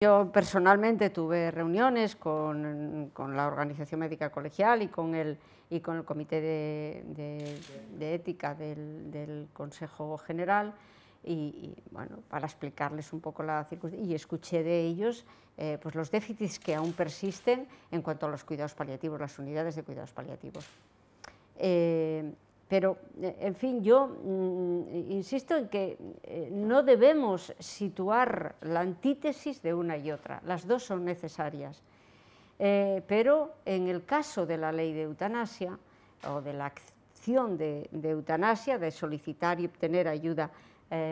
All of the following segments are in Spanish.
Yo personalmente tuve reuniones con, la Organización Médica Colegial y con el, y con el Comité de, Ética del, Consejo General y, bueno, para explicarles un poco la circunstancia y escuché de ellos eh, pues los déficits que aún persisten en cuanto a los cuidados paliativos, las unidades de cuidados paliativos. Eh, pero, eh, en fin, yo mm, insisto en que eh, no debemos situar la antítesis de una y otra, las dos son necesarias. Eh, pero en el caso de la ley de eutanasia o de la acción de, eutanasia, de solicitar y obtener ayuda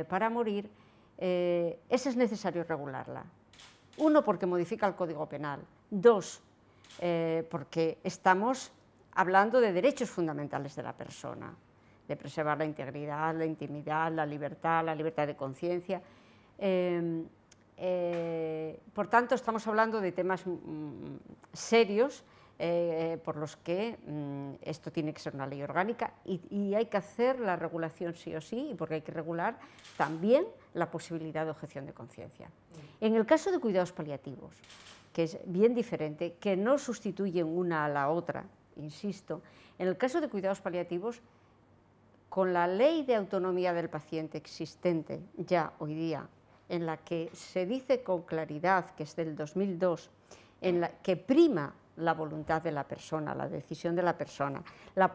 para morir, ese es necesario regularla. Uno, porque modifica el Código Penal. Dos, porque estamos hablando de derechos fundamentales de la persona, de preservar la integridad, la intimidad, la libertad, la libertad de conciencia. Em, eh, por tanto, estamos hablando de temas mm, mm, serios eh, eh, por los que mm, esto tiene que ser una ley orgánica y, y, hay que hacer la regulación sí o sí, porque hay que regular también la posibilidad de objeción de conciencia. En el caso de cuidados paliativos, que es bien diferente, que no sustituyen una a la otra, insisto, en el caso de cuidados paliativos, con la ley de autonomía del paciente existente ya hoy día, en la que se dice con claridad, que es del 2002, en la que prima la voluntad de la persona, la decisión de la persona, la,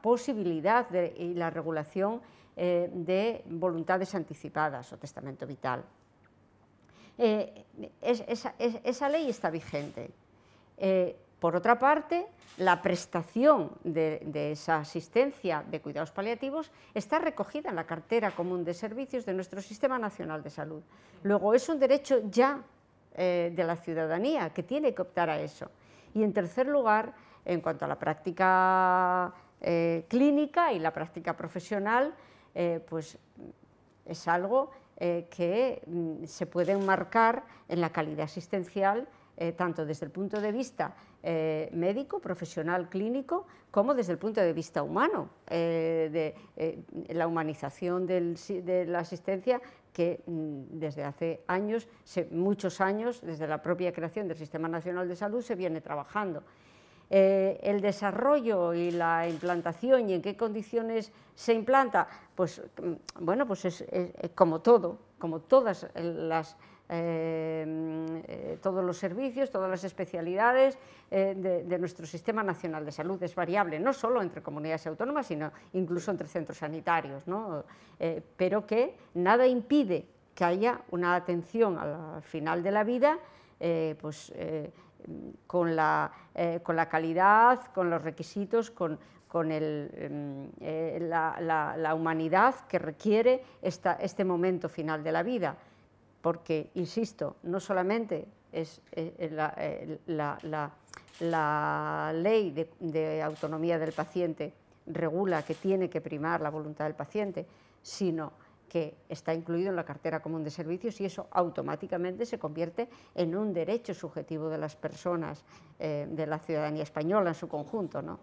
posibilidad y la regulación eh, de voluntades anticipadas o testamento vital. Eh, esa, ley está vigente. Eh, por otra parte, la prestación de, esa asistencia de cuidados paliativos está recogida en la cartera común de servicios de nuestro Sistema Nacional de Salud. Luego, es un derecho ya eh, de la ciudadanía que tiene que optar a eso. Y en tercer lugar, en cuanto a la práctica eh, clínica y la práctica profesional, eh, pues es algo que mm, se puede enmarcar en la calidad asistencial eh, tanto desde el punto de vista eh, médico, profesional, clínico, como desde el punto de vista humano, eh, de la humanización de la asistencia que mm, desde hace años, muchos años, desde la propia creación del Sistema Nacional de Salud, se viene trabajando. el desarrollo y la implantación y en qué condiciones se implanta, pues mm, bueno, pues es, como todo, como todas las eh, todos los servicios, todas las especialidades eh, de, nuestro sistema nacional de salud. Es variable no solo entre comunidades autónomas, sino incluso entre centros sanitarios, eh, pero que nada impide que haya una atención al final de la vida pues, con, la, calidad, con los requisitos, con, mm, la, humanidad que requiere este momento final de la vida porque, insisto, no solamente eh, eh, eh, la, ley de, autonomía del paciente regula que tiene que primar la voluntad del paciente, sino que está incluido en la cartera común de servicios y eso automáticamente se convierte en un derecho subjetivo de las personas, de la ciudadanía española en su conjunto. ¿no?